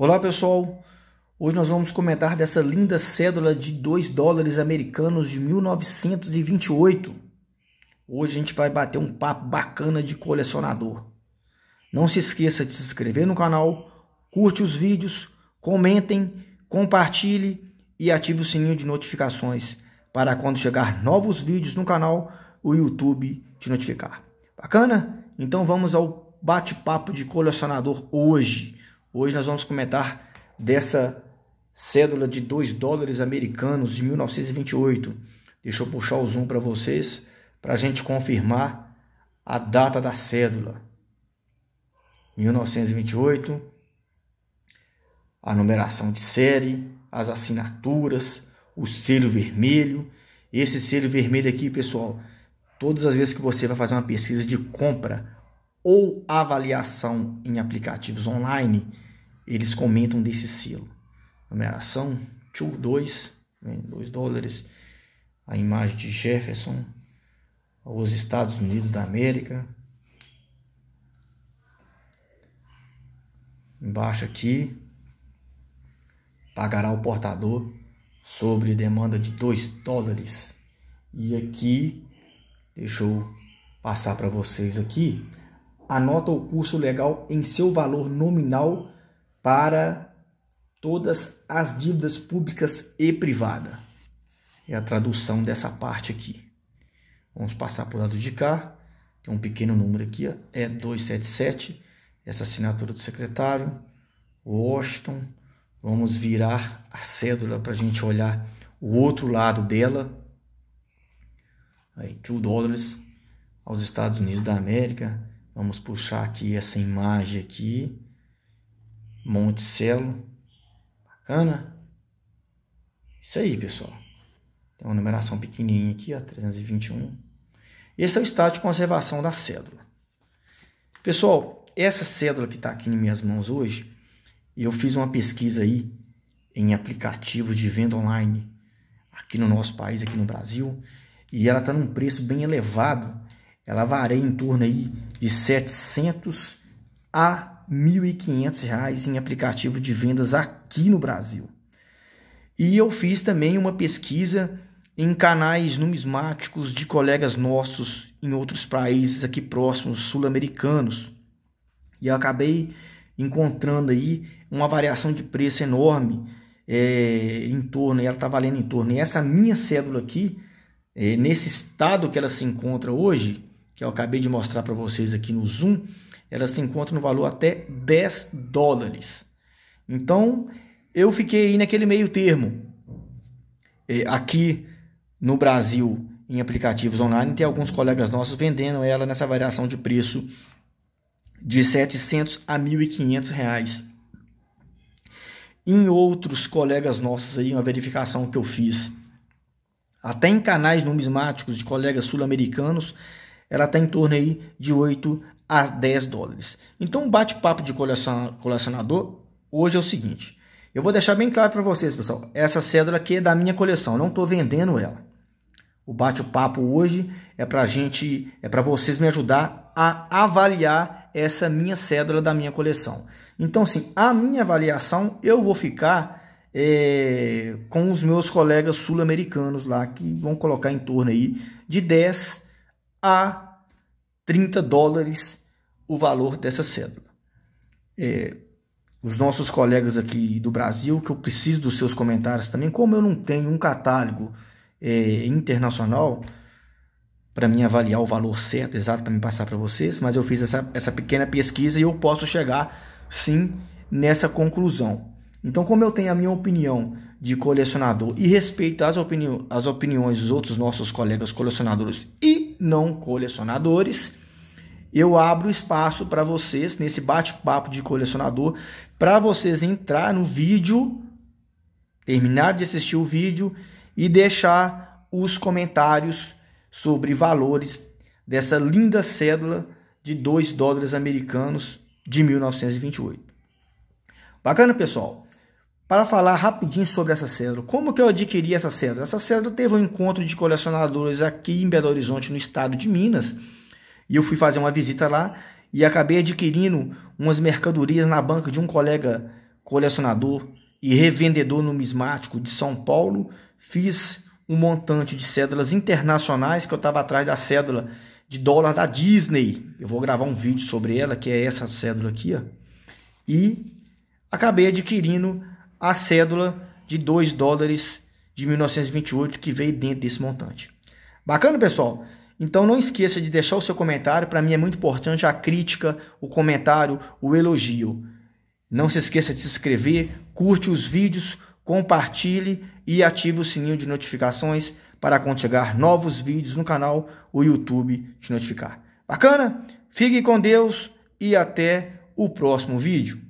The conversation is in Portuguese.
Olá pessoal, hoje nós vamos comentar dessa linda cédula de 2 dólares americanos de 1928. Hoje a gente vai bater um papo bacana de colecionador. Não se esqueça de se inscrever no canal, curte os vídeos, comentem, compartilhe e ative o sininho de notificações para quando chegar novos vídeos no canal, o YouTube te notificar. Bacana? Então vamos ao bate-papo de colecionador hoje. Hoje nós vamos comentar dessa cédula de 2 dólares americanos de 1928. Deixa eu puxar o zoom para vocês para a gente confirmar a data da cédula. 1928, a numeração de série, as assinaturas, o selo vermelho. Esse selo vermelho aqui, pessoal, todas as vezes que você vai fazer uma pesquisa de compra ou avaliação em aplicativos online, eles comentam desse selo. Numeração 2, 2 né, dólares, a imagem de Jefferson, os Estados Unidos da América. Embaixo aqui, pagará o portador sobre demanda de 2 dólares. E aqui, deixa eu passar para vocês aqui, anota o curso legal em seu valor nominal para todas as dívidas públicas e privada. É a tradução dessa parte aqui. Vamos passar para o lado de cá, tem é um pequeno número aqui, ó, é 277, essa assinatura do secretário, Washington. Vamos virar a cédula para a gente olhar o outro lado dela. Aí, 2 dólares aos Estados Unidos da América, Vamos puxar aqui essa imagem aqui. Monticello. Bacana? Isso aí, pessoal. Tem uma numeração pequenininha aqui, ó, 321. Esse é o estado de conservação da cédula. Pessoal, essa cédula que está aqui em minhas mãos hoje, eu fiz uma pesquisa aí em aplicativos de venda online aqui no nosso país, aqui no Brasil, e ela está num preço bem elevado ela varia em torno aí de 700 a 1.500 reais em aplicativo de vendas aqui no Brasil. E eu fiz também uma pesquisa em canais numismáticos de colegas nossos em outros países aqui próximos, sul-americanos. E eu acabei encontrando aí uma variação de preço enorme é, em torno, e ela está valendo em torno. E essa minha cédula aqui, é, nesse estado que ela se encontra hoje, que eu acabei de mostrar para vocês aqui no Zoom, ela se encontra no valor até 10 dólares. Então, eu fiquei aí naquele meio termo. É, aqui no Brasil, em aplicativos online, tem alguns colegas nossos vendendo ela nessa variação de preço de 700 a 1.500 reais. Em outros colegas nossos aí, uma verificação que eu fiz, até em canais numismáticos de colegas sul-americanos, ela está em torno aí de 8 a 10 dólares. Então, bate-papo de colecionador hoje é o seguinte. Eu vou deixar bem claro para vocês, pessoal. Essa cédula aqui é da minha coleção, não estou vendendo ela. O bate-papo hoje é para gente, é para vocês me ajudar a avaliar essa minha cédula da minha coleção. Então, sim, a minha avaliação eu vou ficar é, com os meus colegas sul-americanos lá que vão colocar em torno aí de 10 a 30 dólares o valor dessa cédula. É, os nossos colegas aqui do Brasil, que eu preciso dos seus comentários também, como eu não tenho um catálogo é, internacional para mim avaliar o valor certo, exato, para me passar para vocês, mas eu fiz essa, essa pequena pesquisa e eu posso chegar sim nessa conclusão. Então, como eu tenho a minha opinião de colecionador e respeito opini as opiniões dos outros nossos colegas colecionadores e não colecionadores. Eu abro espaço para vocês nesse bate-papo de colecionador para vocês entrar no vídeo, terminar de assistir o vídeo e deixar os comentários sobre valores dessa linda cédula de 2 dólares americanos de 1928. Bacana, pessoal? para falar rapidinho sobre essa cédula. Como que eu adquiri essa cédula? Essa cédula teve um encontro de colecionadores aqui em Belo Horizonte, no estado de Minas, e eu fui fazer uma visita lá e acabei adquirindo umas mercadorias na banca de um colega colecionador e revendedor numismático de São Paulo. Fiz um montante de cédulas internacionais que eu estava atrás da cédula de dólar da Disney. Eu vou gravar um vídeo sobre ela, que é essa cédula aqui, ó. E acabei adquirindo a cédula de 2 dólares de 1928 que veio dentro desse montante. Bacana, pessoal? Então não esqueça de deixar o seu comentário, para mim é muito importante a crítica, o comentário, o elogio. Não se esqueça de se inscrever, curte os vídeos, compartilhe e ative o sininho de notificações para quando chegar novos vídeos no canal, o YouTube te notificar. Bacana? Fique com Deus e até o próximo vídeo.